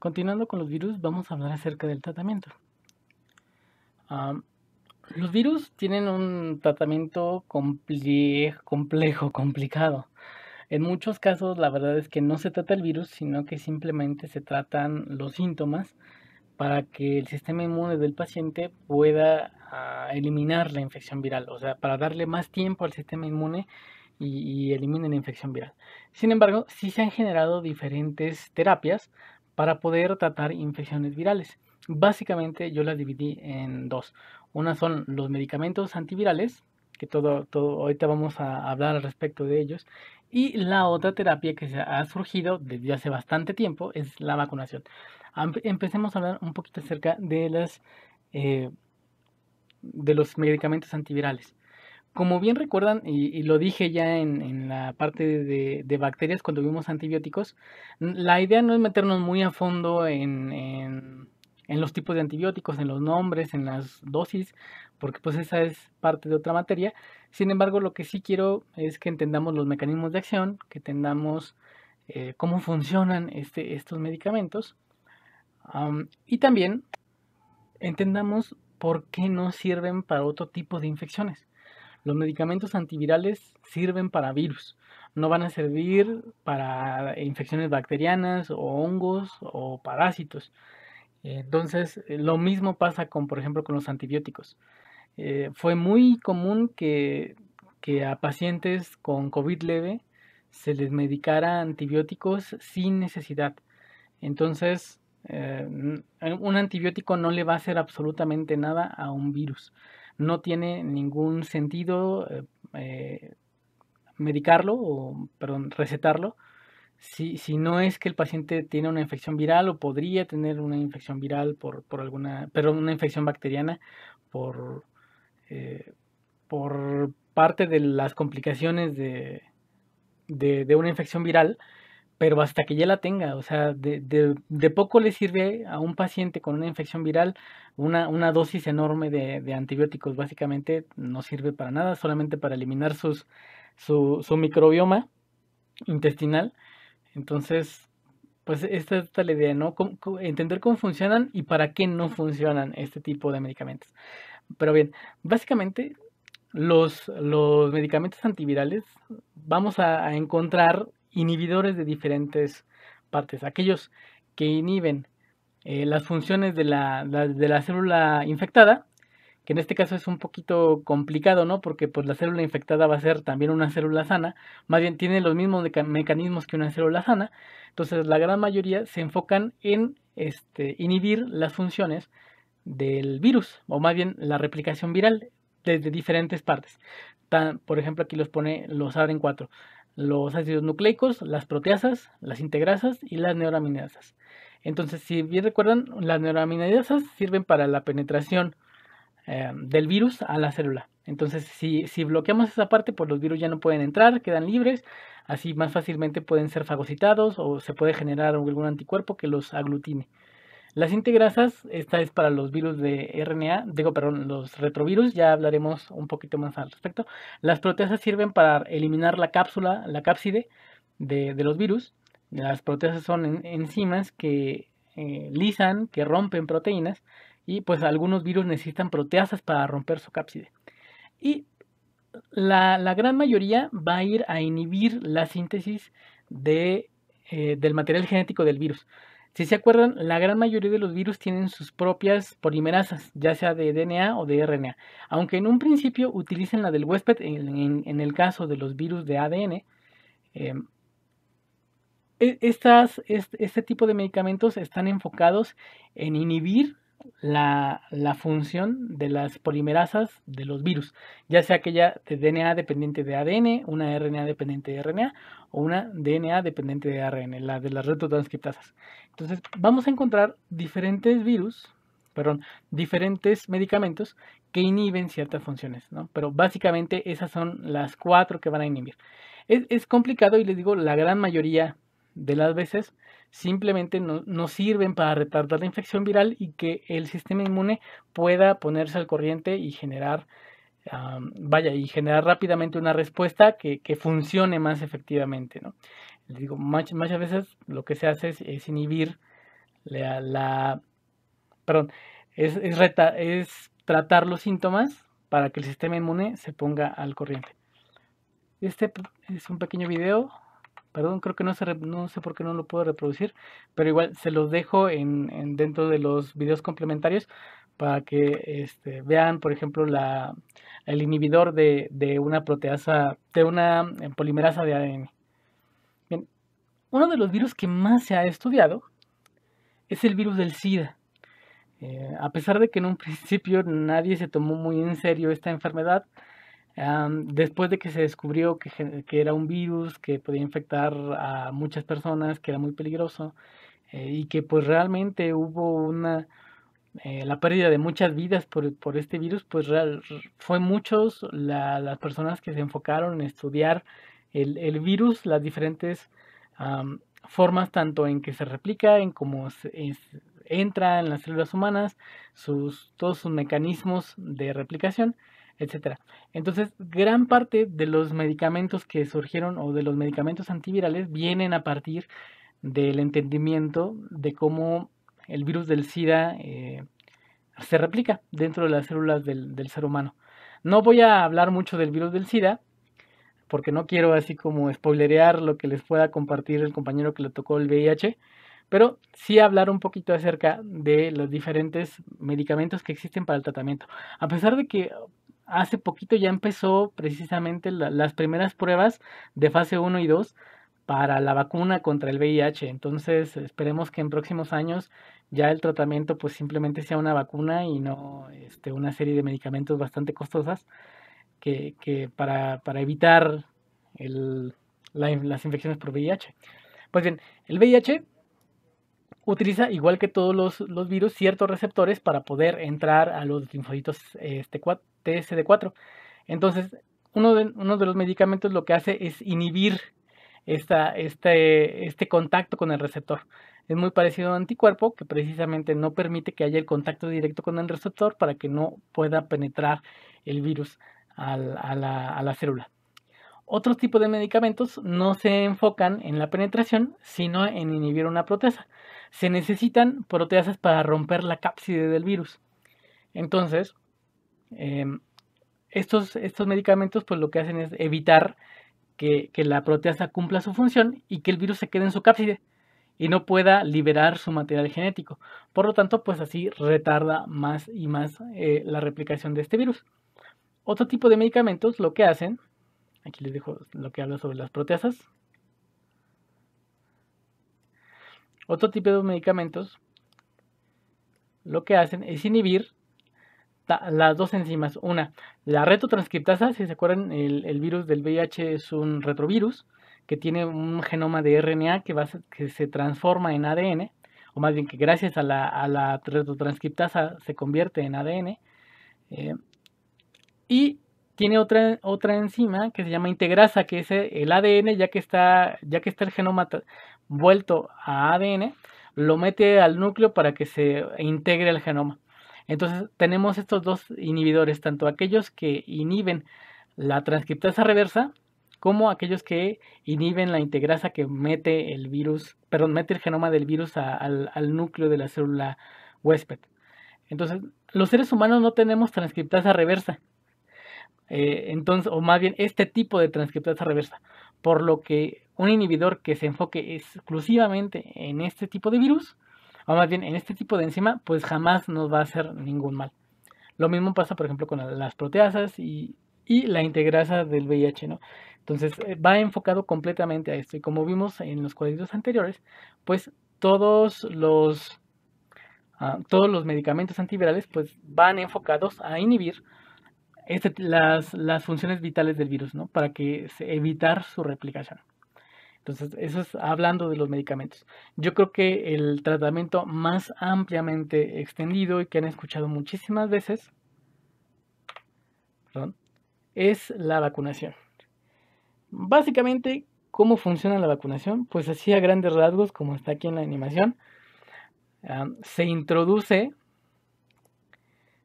Continuando con los virus, vamos a hablar acerca del tratamiento. los virus tienen un tratamiento complejo, complicado. En muchos casos la verdad es que no se trata el virus, sino que simplemente se tratan los síntomas para que el sistema inmune del paciente pueda ah, eliminar la infección viral, o sea, para darle más tiempo al sistema inmune y, eliminar elimine la infección viral. Sin embargo, sí se han generado diferentes terapias para poder tratar infecciones virales. Básicamente yo las dividí en dos. Una son los medicamentos antivirales, que todo, todo ahorita vamos a hablar al respecto de ellos. Y la otra terapia que se ha surgido desde hace bastante tiempo es la vacunación. Empecemos a hablar un poquito acerca de las eh, de los medicamentos antivirales como bien recuerdan, y, lo dije ya en, la parte de, bacterias cuando vimos antibióticos, la idea no es meternos muy a fondo en, los tipos de antibióticos, en los nombres, en las dosis, porque pues esa es parte de otra materia. Sin embargo, lo que sí quiero es que entendamos los mecanismos de acción, que entendamos eh, cómo funcionan este, estos medicamentos y también entendamos por qué no sirven para otro tipo de infecciones. Los medicamentos antivirales sirven para virus, no van a servir para infecciones bacterianas o hongos o parásitos. Entonces, lo mismo pasa con, por ejemplo, con los antibióticos. Eh, fue muy común que, a pacientes con COVID leve se les medicara antibióticos sin necesidad. Entonces, eh, un antibiótico no le va a hacer absolutamente nada a un virus no tiene ningún sentido eh, eh, medicarlo o, perdón, recetarlo si, si, no es que el paciente tiene una infección viral o podría tener una infección viral por, por alguna, pero una infección bacteriana por, eh, por parte de las complicaciones de, de una infección viral pero hasta que ya la tenga, o sea, de, poco le sirve a un paciente con una infección viral una, dosis enorme de, antibióticos, básicamente no sirve para nada, solamente para eliminar sus, su, microbioma intestinal. Entonces, pues esta es la idea, ¿no? entender cómo funcionan y para qué no funcionan este tipo de medicamentos. Pero bien, básicamente los, los medicamentos antivirales vamos a encontrar inhibidores de diferentes partes. Aquellos que inhiben eh, las funciones de la, de la, célula infectada, que en este caso es un poquito complicado, ¿no? Porque pues la célula infectada va a ser también una célula sana, más bien tiene los mismos mecanismos que una célula sana, entonces la gran mayoría se enfocan en este, inhibir las funciones del virus, o más bien la replicación viral desde diferentes partes. Tan, por ejemplo, aquí los pone, los abren cuatro los ácidos nucleicos, las proteasas, las integrasas y las neuraminidasas. Entonces, si bien recuerdan, las neuraminidasas sirven para la penetración eh, del virus a la célula. Entonces, si, si, bloqueamos esa parte, pues los virus ya no pueden entrar, quedan libres, así más fácilmente pueden ser fagocitados o se puede generar algún anticuerpo que los aglutine. Las integrasas, esta es para los virus de RNA, digo, perdón, los retrovirus, ya hablaremos un poquito más al respecto. Las proteasas sirven para eliminar la cápsula, la cápside de, los virus. Las proteasas son enzimas que eh, lisan, que rompen proteínas y pues algunos virus necesitan proteasas para romper su cápside. Y la, gran mayoría va a ir a inhibir la síntesis de, eh, del material genético del virus. Si se acuerdan, la gran mayoría de los virus tienen sus propias polimerasas, ya sea de DNA o de RNA. Aunque en un principio utilicen la del huésped, en, el caso de los virus de ADN, em, e, estas, este tipo de medicamentos están enfocados en inhibir la, función de las polimerasas de los virus, ya sea aquella de DNA dependiente de ADN, una RNA dependiente de RNA o una DNA dependiente de ARN, la de las retrotranscriptasas. Entonces, vamos a encontrar diferentes virus, perdón, diferentes medicamentos que inhiben ciertas funciones, ¿no? Pero básicamente esas son las cuatro que van a inhibir. es complicado y les digo, la gran mayoría de las veces simplemente no, sirven para retardar la infección viral y que el sistema inmune pueda ponerse al corriente y generar, ah, vaya, y generar rápidamente una respuesta que, funcione más efectivamente. ¿no? Les digo, muchas, veces lo que se hace es, inhibir la, perdón, es, es, es tratar los síntomas para que el sistema inmune se ponga al corriente. Este es un pequeño video Perdón, creo que no, sé por qué no lo puedo reproducir, pero igual se los dejo en, dentro de los videos complementarios para que este, vean, por ejemplo, la, el inhibidor de, una proteasa, de una eh, polimerasa de ADN. Bien, uno de los virus que más se ha estudiado es el virus del SIDA. Eh, a pesar de que en un principio nadie se tomó muy en serio esta enfermedad, después de que se descubrió que, era un virus que podía infectar a muchas personas, que era muy peligroso eh, y que pues realmente hubo una eh, la pérdida de muchas vidas por, este virus, pues fue muchos las personas que se enfocaron en estudiar el, virus, las diferentes formas tanto en que se replica, en cómo entra en las células humanas, sus, todos sus mecanismos de replicación Etcétera. Entonces, gran parte de los medicamentos que surgieron o de los medicamentos antivirales vienen a partir del entendimiento de cómo el virus del SIDA eh, se replica dentro de las células del, del ser humano. No voy a hablar mucho del virus del SIDA, porque no quiero así como spoilerear lo que les pueda compartir el compañero que le tocó el VIH, pero sí hablar un poquito acerca de los diferentes medicamentos que existen para el tratamiento. A pesar de que hace poquito ya empezó precisamente las primeras pruebas de fase 1 y 2 para la vacuna contra el VIH. Entonces esperemos que en próximos años ya el tratamiento pues simplemente sea una vacuna y no este, una serie de medicamentos bastante costosas que, para, evitar las infecciones por VIH. Pues bien, el VIH utiliza, igual que todos los, virus, ciertos receptores para poder entrar a los linfocitos este, TSD4. Entonces, uno de, los medicamentos lo que hace es inhibir este, este, contacto con el receptor. Es muy parecido a un anticuerpo que precisamente no permite que haya el contacto directo con el receptor para que no pueda penetrar el virus a la, célula. otro tipo de medicamentos no se enfocan en la penetración, sino en inhibir una proteasa. Se necesitan proteasas para romper la cápside del virus. Entonces, Em, estos, estos medicamentos pues lo que hacen es evitar que, la proteasa cumpla su función y que el virus se quede en su cápside y no pueda liberar su material genético. Por lo tanto, pues así retarda más y más eh, la replicación de este virus. Otro tipo de medicamentos lo que hacen, aquí les dejo lo que habla sobre las proteasas. Otro tipo de medicamentos lo que hacen es inhibir las dos enzimas. Una, la retrotranscriptasa, si se acuerdan, el, virus del VIH es un retrovirus que tiene un genoma de RNA que, va, que se transforma en ADN, o más bien que gracias a la, a retotranscriptasa se convierte en ADN. Eh, y tiene otra, otra enzima que se llama integrasa, que es el ADN, ya que está, ya que está el genoma vuelto a ADN, lo mete al núcleo para que se integre el genoma. Entonces tenemos estos dos inhibidores, tanto aquellos que inhiben la transcriptasa reversa como aquellos que inhiben la integrasa que mete el virus, perdón, mete el genoma del virus al, núcleo de la célula huésped. Entonces, los seres humanos no tenemos transcriptasa reversa. Eh, entonces, o más bien este tipo de transcriptasa reversa. Por lo que un inhibidor que se enfoque exclusivamente en este tipo de virus, o más bien en este tipo de enzima, pues jamás nos va a hacer ningún mal. Lo mismo pasa, por ejemplo, con las proteasas y, la integrasa del VIH, ¿no? Entonces eh, va enfocado completamente a esto. Y como vimos en los cuadritos anteriores, pues todos los, ah, todos los medicamentos antivirales pues, van enfocados a inhibir este, las, funciones vitales del virus, ¿no? Para que evitar su replicación. Entonces, eso es hablando de los medicamentos. Yo creo que el tratamiento más ampliamente extendido y que han escuchado muchísimas veces es la vacunación. Básicamente, ¿cómo funciona la vacunación? Pues así a grandes rasgos, como está aquí en la animación, ah, se introduce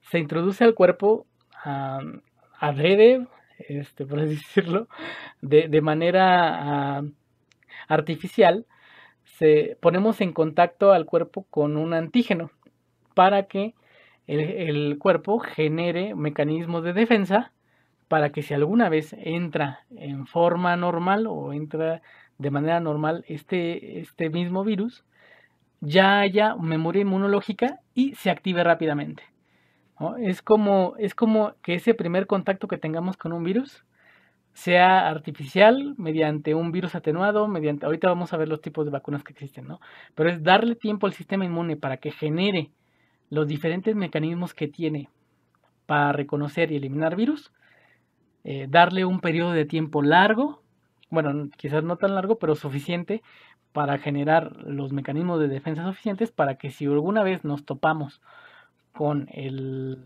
se introduce al cuerpo a ah, adrede, este, por decirlo, de, manera ah, artificial, se, ponemos en contacto al cuerpo con un antígeno para que el, cuerpo genere mecanismos de defensa para que si alguna vez entra en forma normal o entra de manera normal este, este mismo virus, ya haya memoria inmunológica y se active rápidamente. Es, como, es como que ese primer contacto que tengamos con un virus sea artificial, mediante un virus atenuado, mediante, ahorita vamos a ver los tipos de vacunas que existen, ¿no? Pero es darle tiempo al sistema inmune para que genere los diferentes mecanismos que tiene para reconocer y eliminar virus, eh, darle un periodo de tiempo largo, bueno, quizás no tan largo, pero suficiente para generar los mecanismos de defensa suficientes para que si alguna vez nos topamos con el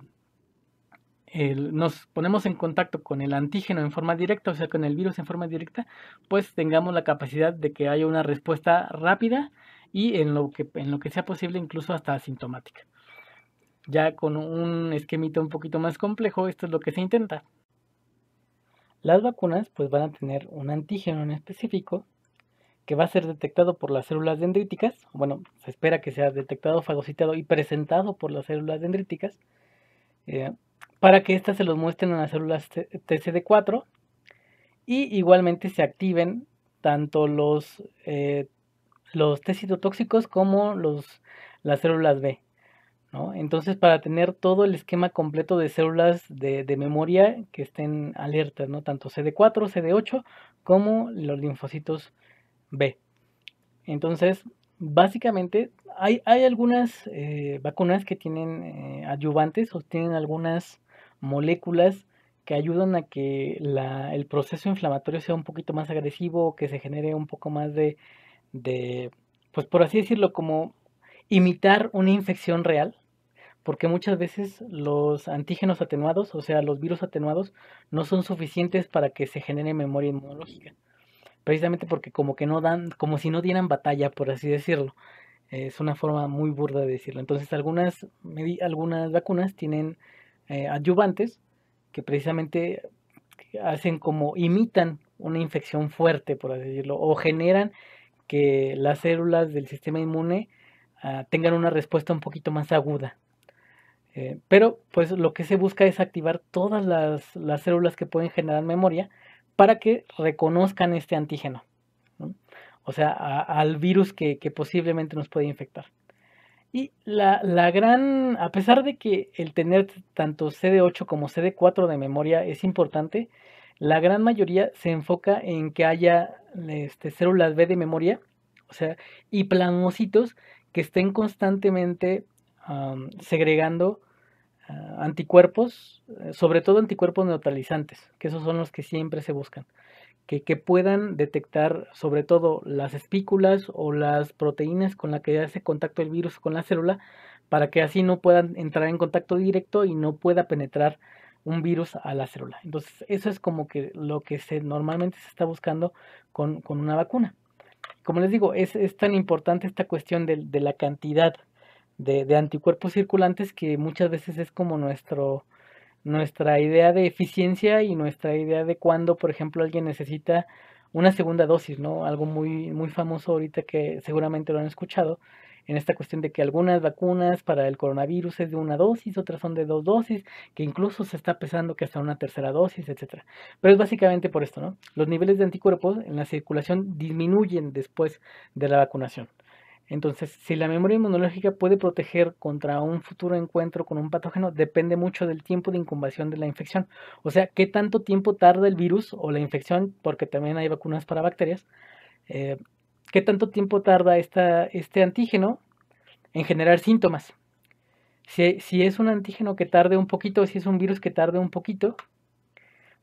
nos ponemos en contacto con el antígeno en forma directa, o sea, con el virus en forma directa, pues tengamos la capacidad de que haya una respuesta rápida y en lo que, sea posible incluso hasta asintomática. Ya con un esquemito un poquito más complejo, esto es lo que se intenta. Las vacunas pues van a tener un antígeno en específico que va a ser detectado por las células dendríticas, bueno, se espera que sea detectado, fagocitado y presentado por las células dendríticas. Eh, para que éstas se los muestren a las células TCD4 y igualmente se activen tanto los, eh, los T citotóxicos como los, las células B. Entonces, para tener todo el esquema completo de células de, memoria que estén alertas, ¿no? tanto CD4, CD8 como los linfocitos B. Entonces, básicamente, hay, hay algunas eh, vacunas que tienen eh, adyuvantes o tienen algunas moléculas que ayudan a que el proceso inflamatorio sea un poquito más agresivo, que se genere un poco más de, de, pues por así decirlo, como imitar una infección real, porque muchas veces los antígenos atenuados, o sea, los virus atenuados, no son suficientes para que se genere memoria inmunológica, precisamente porque como que no dan, como si no dieran batalla, por así decirlo. Es una forma muy burda de decirlo. Entonces, algunas, algunas vacunas tienen eh, adyuvantes que precisamente hacen como imitan una infección fuerte, por así decirlo, o generan que las células del sistema inmune ah, tengan una respuesta un poquito más aguda. Eh, pero pues lo que se busca es activar todas las, células que pueden generar memoria para que reconozcan este antígeno, o sea, al virus que posiblemente nos puede infectar. Y la, la, gran, a pesar de que el tener tanto CD8 como CD4 de memoria es importante, la gran mayoría se enfoca en que haya este, células B de memoria, o sea, y plasmocitos que estén constantemente segregando ah, anticuerpos, eh, sobre todo anticuerpos neutralizantes, que esos son los que siempre se buscan que, puedan detectar sobre todo las espículas o las proteínas con las que hace contacto el virus con la célula, para que así no puedan entrar en contacto directo y no pueda penetrar un virus a la célula. Entonces, eso es como que lo que se, normalmente se está buscando con, una vacuna. Como les digo, es, tan importante esta cuestión de, la cantidad de, anticuerpos circulantes que muchas veces es como nuestro, nuestra idea de eficiencia y nuestra idea de cuándo, por ejemplo, alguien necesita una segunda dosis, ¿no? Algo muy, muy famoso ahorita que seguramente lo han escuchado, en esta cuestión de que algunas vacunas para el coronavirus es de una dosis, otras son de dos dosis, que incluso se está pensando que hasta una tercera dosis, etcétera. Pero es básicamente por esto, ¿no? Los niveles de anticuerpos en la circulación disminuyen después de la vacunación. Entonces, si la memoria inmunológica puede proteger contra un futuro encuentro con un patógeno, depende mucho del tiempo de incubación de la infección. O sea, qué tanto tiempo tarda el virus o la infección, porque también hay vacunas para bacterias, eh, qué tanto tiempo tarda este antígeno en generar síntomas. si es un antígeno que tarde un poquito, si es un virus que tarde un poquito,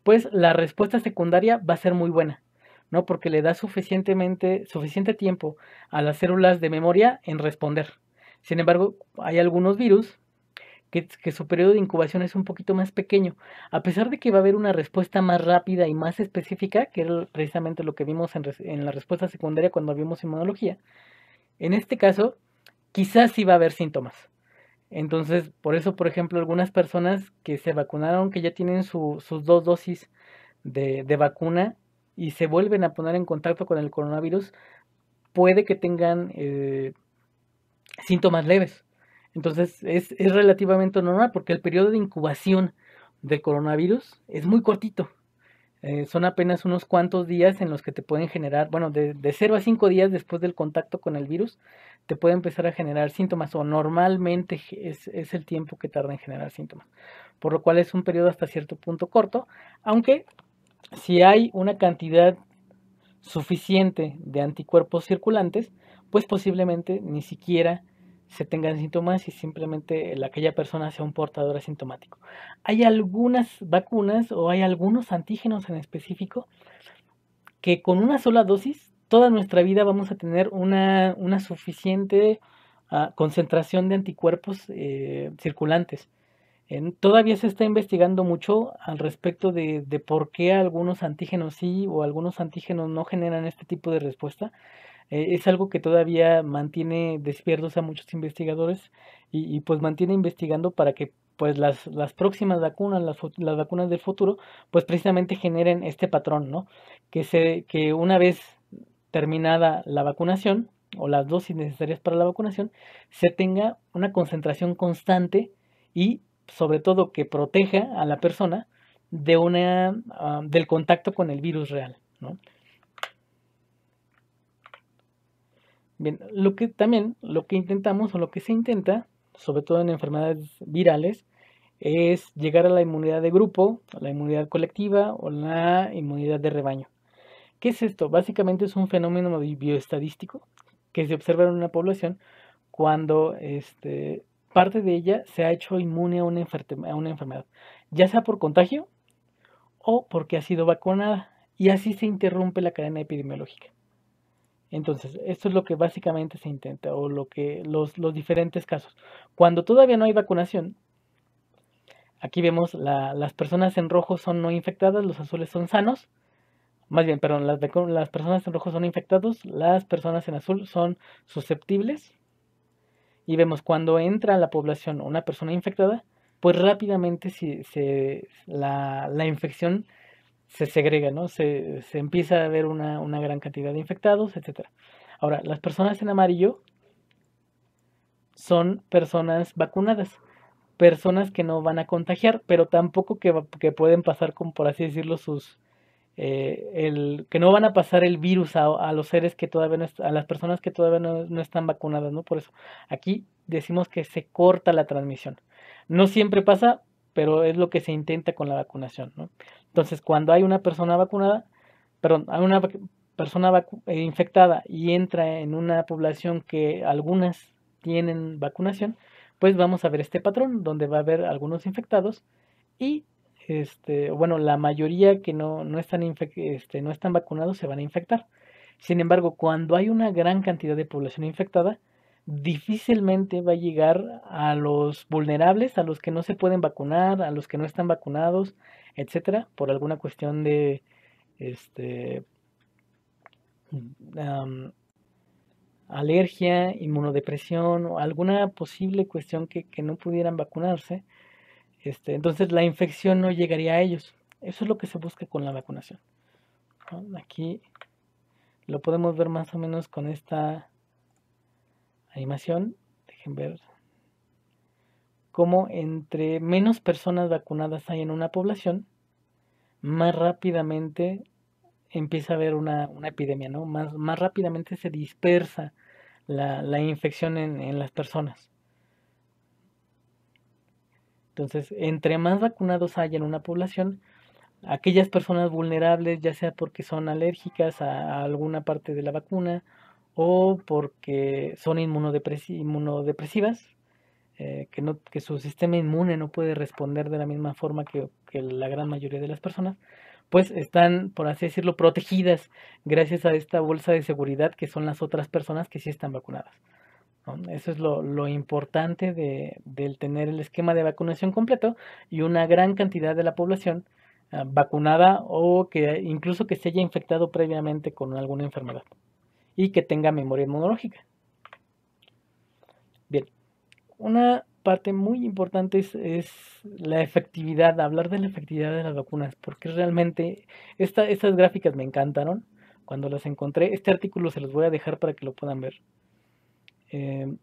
pues la respuesta secundaria va a ser muy buena. ¿no? Porque le da suficientemente, suficiente tiempo a las células de memoria en responder. Sin embargo, hay algunos virus que, su periodo de incubación es un poquito más pequeño, a pesar de que va a haber una respuesta más rápida y más específica, que era precisamente lo que vimos en, la respuesta secundaria cuando vimos inmunología. En este caso, quizás sí va a haber síntomas. Entonces, por eso, por ejemplo, algunas personas que se vacunaron, que ya tienen sus dos dosis de, de vacuna, y se vuelven a poner en contacto con el coronavirus, puede que tengan eh, síntomas leves. Entonces es, relativamente normal porque el periodo de incubación del coronavirus es muy cortito. Eh, son apenas unos cuantos días en los que te pueden generar, bueno, de, de 0 a 5 días después del contacto con el virus, te puede empezar a generar síntomas o normalmente es, es, el tiempo que tarda en generar síntomas. Por lo cual es un periodo hasta cierto punto corto, aunque si hay una cantidad suficiente de anticuerpos circulantes, pues posiblemente ni siquiera se tengan síntomas y simplemente aquella persona sea un portador asintomático. Hay algunas vacunas o hay algunos antígenos en específico que con una sola dosis toda nuestra vida vamos a tener una, suficiente ah, concentración de anticuerpos eh, circulantes todavía se está investigando mucho al respecto de, por qué algunos antígenos sí o algunos antígenos no generan este tipo de respuesta. Eh, es algo que todavía mantiene despiertos a muchos investigadores y, pues mantiene investigando para que pues las, próximas vacunas, las, vacunas del futuro, pues precisamente generen este patrón, ¿no? Que, se, que una vez terminada la vacunación o las dosis necesarias para la vacunación, se tenga una concentración constante y sobre todo que proteja a la persona de una, ah, del contacto con el virus real. Bien, lo que también lo que intentamos o lo que se intenta, sobre todo en enfermedades virales, es llegar a la inmunidad de grupo, a la inmunidad colectiva o la inmunidad de rebaño. ¿Qué es esto? Básicamente es un fenómeno bioestadístico que se observa en una población cuando este, parte de ella se ha hecho inmune a una, a una enfermedad, ya sea por contagio o porque ha sido vacunada, y así se interrumpe la cadena epidemiológica. Entonces, esto es lo que básicamente se intenta, o lo que los, los diferentes casos. Cuando todavía no hay vacunación, aquí vemos las personas en rojo son no infectadas, los azules son sanos, más bien, perdón, las, las personas en rojo son infectados, las personas en azul son susceptibles y vemos cuando entra a la población una persona infectada, pues rápidamente si, se, la, infección se segrega, ¿no? Se, se empieza a ver una, gran cantidad de infectados, etc. Ahora, las personas en amarillo son personas vacunadas, personas que no van a contagiar, pero tampoco que, que pueden pasar, como por así decirlo, sus, eh, el, que no van a pasar el virus a, los seres que todavía no, a las personas que todavía no, no, están vacunadas, ¿no? Por eso aquí decimos que se corta la transmisión. No siempre pasa, pero es lo que se intenta con la vacunación, ¿no? Entonces, cuando hay una persona vacunada, perdón, hay una persona eh, infectada y entra en una población que algunas tienen vacunación, pues vamos a ver este patrón donde va a haber algunos infectados y este, bueno, la mayoría que no, están este, no están vacunados se van a infectar. Sin embargo, cuando hay una gran cantidad de población infectada, difícilmente va a llegar a los vulnerables, a los que no se pueden vacunar, a los que no están vacunados, etcétera, por alguna cuestión de este alergia, inmunodepresión o alguna posible cuestión que no pudieran vacunarse este, entonces la infección no llegaría a ellos. Eso es lo que se busca con la vacunación. Aquí lo podemos ver más o menos con esta animación. Dejen ver cómo entre menos personas vacunadas hay en una población, más rápidamente empieza a haber una, epidemia, ¿no? Más, rápidamente se dispersa la, infección en, en las personas. Entonces, entre más vacunados haya en una población, aquellas personas vulnerables, ya sea porque son alérgicas a, alguna parte de la vacuna o porque son inmunodepresivas, eh, que, no, que su sistema inmune no puede responder de la misma forma que la gran mayoría de las personas, pues están, por así decirlo, protegidas gracias a esta bolsa de seguridad que son las otras personas que sí están vacunadas. Eso es lo, importante de, del tener el esquema de vacunación completo y una gran cantidad de la población ah, vacunada o que incluso que se haya infectado previamente con alguna enfermedad y que tenga memoria inmunológica. Bien, una parte muy importante es, es, la efectividad, hablar de la efectividad de las vacunas, porque realmente esta, estas gráficas me encantaron cuando las encontré. Este artículo se los voy a dejar para que lo puedan ver. Em,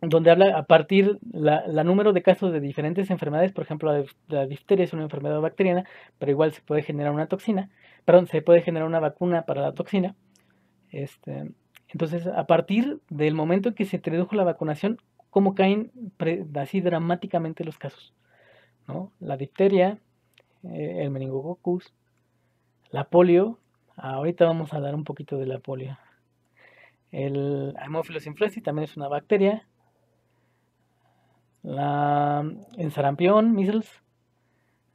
donde habla a partir la, número de casos de diferentes enfermedades, por ejemplo, la, difteria es una enfermedad bacteriana, pero igual se puede generar una toxina, perdón, se puede generar una vacuna para la toxina. Este, entonces, a partir del momento en que se introdujo la vacunación, ¿cómo caen así dramáticamente los casos? ¿no? La difteria, eh, el meningococcus, la polio, ahorita vamos a hablar un poquito de la polio. El Haemophilus influenzae también es una bacteria. La, en sarampión, measles,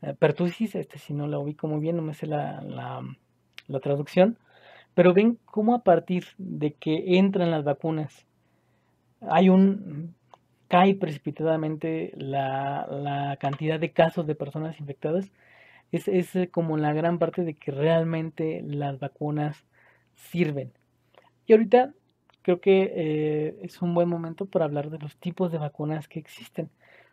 eh, pertussis, este si no la ubico muy bien, no me sé la, la, la traducción, pero ven cómo a partir de que entran las vacunas hay un cae precipitadamente la, cantidad de casos de personas infectadas. Es, es, eh, como la gran parte de que realmente las vacunas sirven. Y ahorita creo que eh, es un buen momento para hablar de los tipos de vacunas que existen.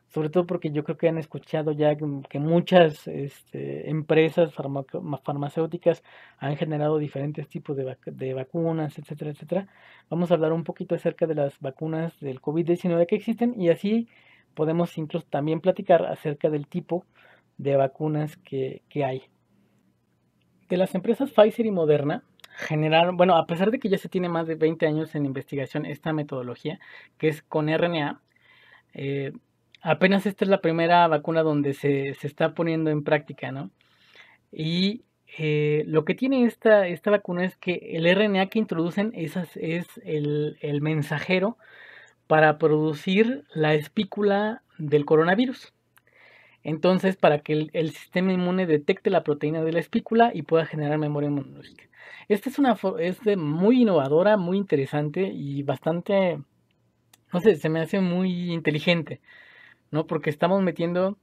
Sobre todo porque yo creo que han escuchado ya que muchas este, empresas farmacéuticas han generado diferentes tipos de, vacunas, etcétera, etcétera. Vamos a hablar un poquito acerca de las vacunas del COVID-19 que existen y así podemos incluso también platicar acerca del tipo de vacunas que hay. De las empresas Pfizer y Moderna, generaron, bueno, a pesar de que ya se tiene más de 20 años en investigación esta metodología, que es con RNA, eh, apenas esta es la primera vacuna donde se, está poniendo en práctica, ¿no? Y eh, lo que tiene esta, esta vacuna es que el RNA que introducen es el, el mensajero para producir la espícula del coronavirus. Entonces, para que el, sistema inmune detecte la proteína de la espícula y pueda generar memoria inmunológica. Esta es una es muy innovadora, muy interesante y bastante, no sé, se me hace muy inteligente, ¿no? Porque estamos metiendo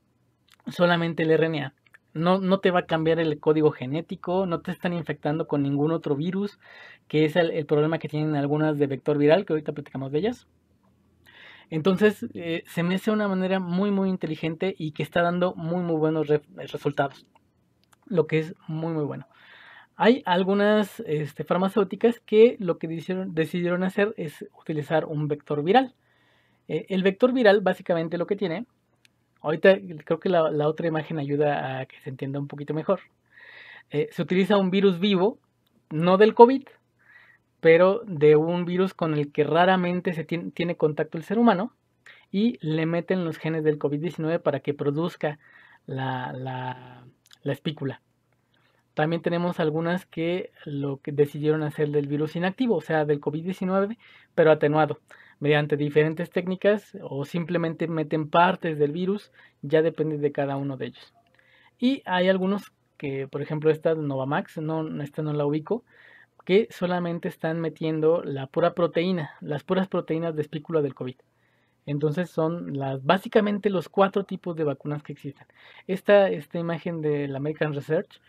solamente el RNA. No, te va a cambiar el código genético, no te están infectando con ningún otro virus, que es el, el problema que tienen algunas de vector viral, que ahorita platicamos de ellas. Entonces, eh, se me hace una manera muy, muy inteligente y que está dando muy, muy buenos eh, resultados. Lo que es muy, muy bueno. Hay algunas este, farmacéuticas que lo que decidieron, hacer es utilizar un vector viral. Eh, el vector viral básicamente lo que tiene, ahorita creo que la, otra imagen ayuda a que se entienda un poquito mejor. se utiliza un virus vivo, no del COVID, pero de un virus con el que raramente se tiene, contacto el ser humano y le meten los genes del COVID-19 para que produzca la, la, espícula. También tenemos algunas que lo que decidieron hacer del virus inactivo, o sea, del COVID-19, pero atenuado, mediante diferentes técnicas o simplemente meten partes del virus, ya depende de cada uno de ellos. Y hay algunos que, por ejemplo, esta Novamax, no, esta no la ubico, que solamente están metiendo la pura proteína, las puras proteínas de espícula del COVID. Entonces son las, básicamente los cuatro tipos de vacunas que existen. Esta, esta imagen la American Research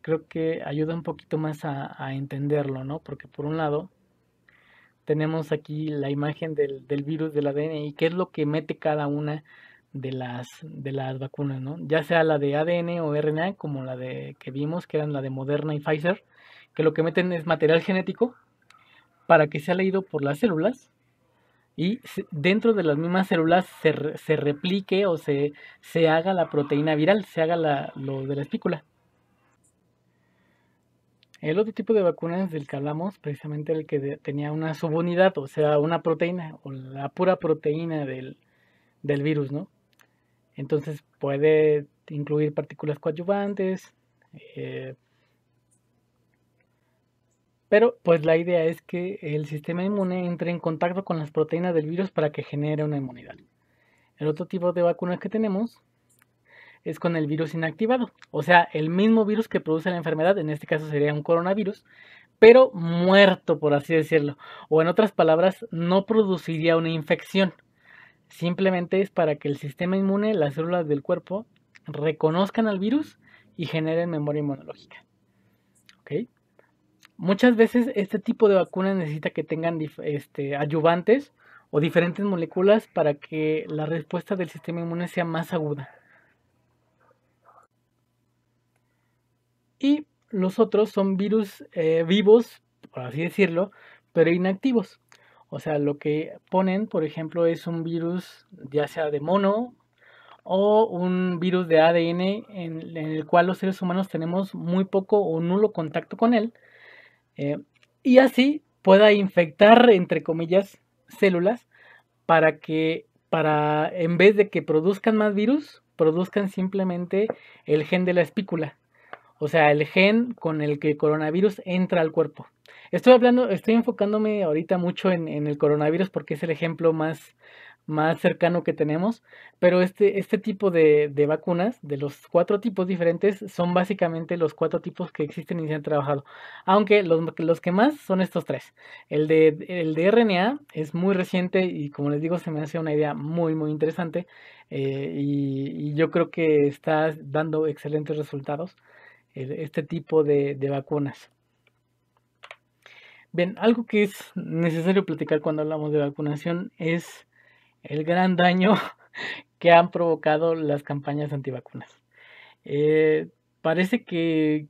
creo que ayuda un poquito más a, entenderlo, ¿no? Porque por un lado tenemos aquí la imagen del, virus del ADN y qué es lo que mete cada una de las, de las vacunas, ¿no? Ya sea la de ADN o RNA, como la de que vimos, que eran la de Moderna y Pfizer, que lo que meten es material genético para que sea leído por las células y dentro de las mismas células se, replique o se, se, haga la proteína viral, se haga la, lo de la espícula. El otro tipo de vacunas del que hablamos, precisamente el que tenía una subunidad, o sea, una proteína, o la pura proteína del, virus, ¿no? Entonces puede incluir partículas coadyuvantes, eh, pero pues la idea es que el sistema inmune entre en contacto con las proteínas del virus para que genere una inmunidad. El otro tipo de vacunas que tenemos es con el virus inactivado, o sea, el mismo virus que produce la enfermedad, en este caso sería un coronavirus, pero muerto, por así decirlo, o en otras palabras, no produciría una infección. Simplemente es para que el sistema inmune, las células del cuerpo, reconozcan al virus y generen memoria inmunológica. ¿Ok? Muchas veces este tipo de vacunas necesita que tengan este, ayudantes o diferentes moléculas para que la respuesta del sistema inmune sea más aguda. Y los otros son virus eh, vivos, por así decirlo, pero inactivos. O sea, lo que ponen, por ejemplo, es un virus ya sea de mono o un virus de ADN en el cual los seres humanos tenemos muy poco o nulo contacto con él eh, y así pueda infectar, entre comillas, células para que, para, en vez de que produzcan más virus, produzcan simplemente el gen de la espícula, o sea, el gen con el que el coronavirus entra al cuerpo. Estoy hablando, estoy enfocándome ahorita mucho en, en el coronavirus porque es el ejemplo más, más cercano que tenemos, pero este, este tipo de, vacunas, de los cuatro tipos diferentes, son básicamente los cuatro tipos que existen y se han trabajado, aunque los, los que más son estos tres. El de, el de RNA es muy reciente y como les digo, se me hace una idea muy, muy interesante eh, y, yo creo que está dando excelentes resultados este tipo de, de vacunas. Bien, algo que es necesario platicar cuando hablamos de vacunación es el gran daño que han provocado las campañas antivacunas. Eh, parece que,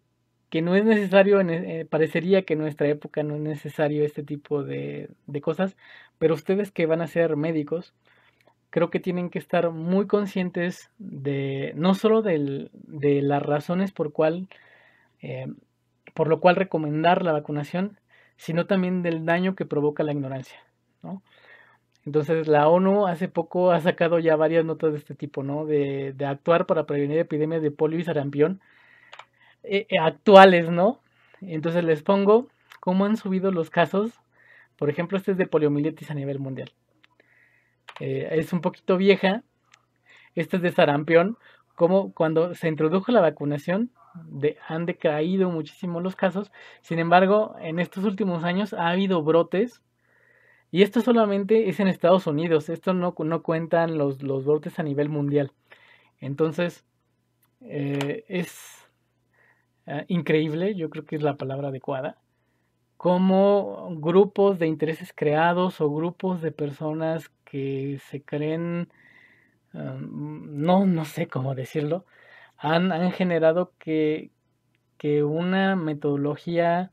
no es necesario, e, eh, parecería que en nuestra época no es necesario este tipo de, cosas, pero ustedes que van a ser médicos, creo que tienen que estar muy conscientes de no solo de las razones por cual eh, por lo cual recomendar la vacunación, sino también del daño que provoca la ignorancia. ¿no? Entonces, la ONU hace poco ha sacado ya varias notas de este tipo, ¿no? De, actuar para prevenir epidemias de polio y sarampión eh, eh, actuales, ¿no? Entonces, les pongo cómo han subido los casos. Por ejemplo, este es de poliomielitis a nivel mundial. Eh, es un poquito vieja. Este es de sarampión. Como cuando se introdujo la vacunación, de, han decaído muchísimo los casos. Sin embargo, en estos últimos años ha habido brotes y esto solamente es en Estados Unidos, esto no, no cuentan los, los brotes a nivel mundial. Entonces, eh, es eh, increíble, yo creo que es la palabra adecuada, como grupos de intereses creados o grupos de personas que se creen, um, no, no sé cómo decirlo, han, han generado que, que una metodología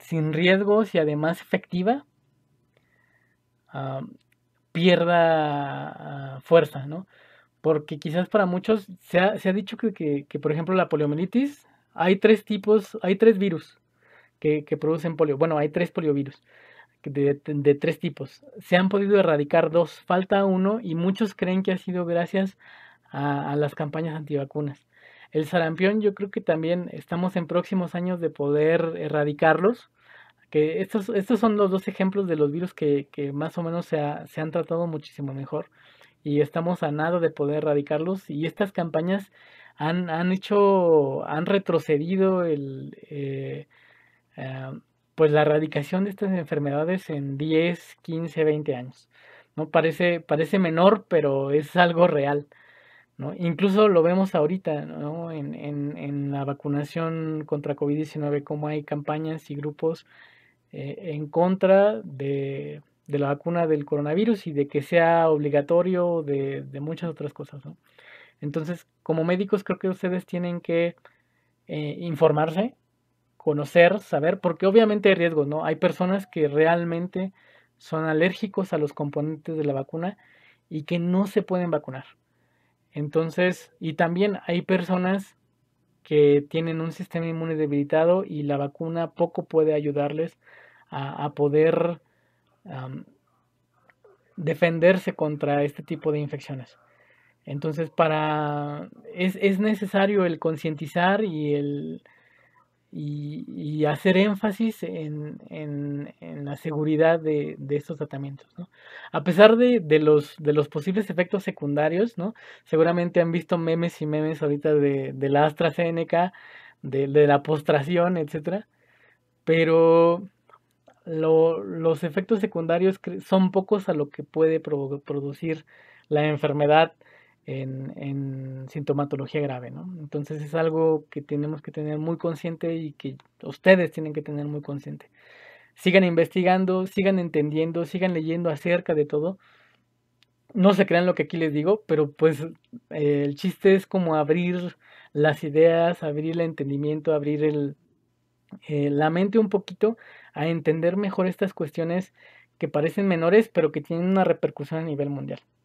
sin riesgos y además efectiva, pierda ah, fuerza, ¿no? Porque quizás para muchos se ha, dicho que, por ejemplo, la poliomielitis, hay tres tipos, hay tres virus que, producen polio. Bueno, hay tres poliovirus. De, tres tipos. Se han podido erradicar dos, falta uno y muchos creen que ha sido gracias a, a las campañas antivacunas. El sarampión yo creo que también estamos en próximos años de poder erradicarlos. Que estos, estos son los dos ejemplos de los virus que, más o menos se, se han tratado muchísimo mejor y estamos a nada de poder erradicarlos y estas campañas han, han hecho, han retrocedido el, eh, eh, pues la erradicación de estas enfermedades en 10, 15, 20 años. ¿no? Parece, parece menor, pero es algo real. Incluso lo vemos ahorita, ¿no? en, la vacunación contra COVID-19, como hay campañas y grupos eh, en contra de, la vacuna del coronavirus y de que sea obligatorio de, muchas otras cosas, Entonces, como médicos, creo que ustedes tienen que eh, informarse, conocer, saber, porque obviamente hay riesgos, ¿no? Hay personas que realmente son alérgicos a los componentes de la vacuna y que no se pueden vacunar. Entonces, y también hay personas que tienen un sistema inmune debilitado y la vacuna poco puede ayudarles a, poder defenderse contra este tipo de infecciones. Entonces, para es necesario el concientizar y el y, hacer énfasis en, la seguridad de, estos tratamientos. ¿no? A pesar de, los, de los posibles efectos secundarios, seguramente han visto memes y memes ahorita de, la AstraZeneca, de, la postración, etc. Pero los efectos secundarios son pocos a lo que puede producir la enfermedad en, sintomatología grave, ¿no? Entonces es algo que tenemos que tener muy consciente y que ustedes tienen que tener muy consciente. Sigan investigando, sigan entendiendo, sigan leyendo acerca de todo. No se crean lo que aquí les digo, pero pues eh, el chiste es como abrir las ideas, abrir el entendimiento, abrir eh, la mente un poquito a entender mejor estas cuestiones que parecen menores, pero que tienen una repercusión a nivel mundial.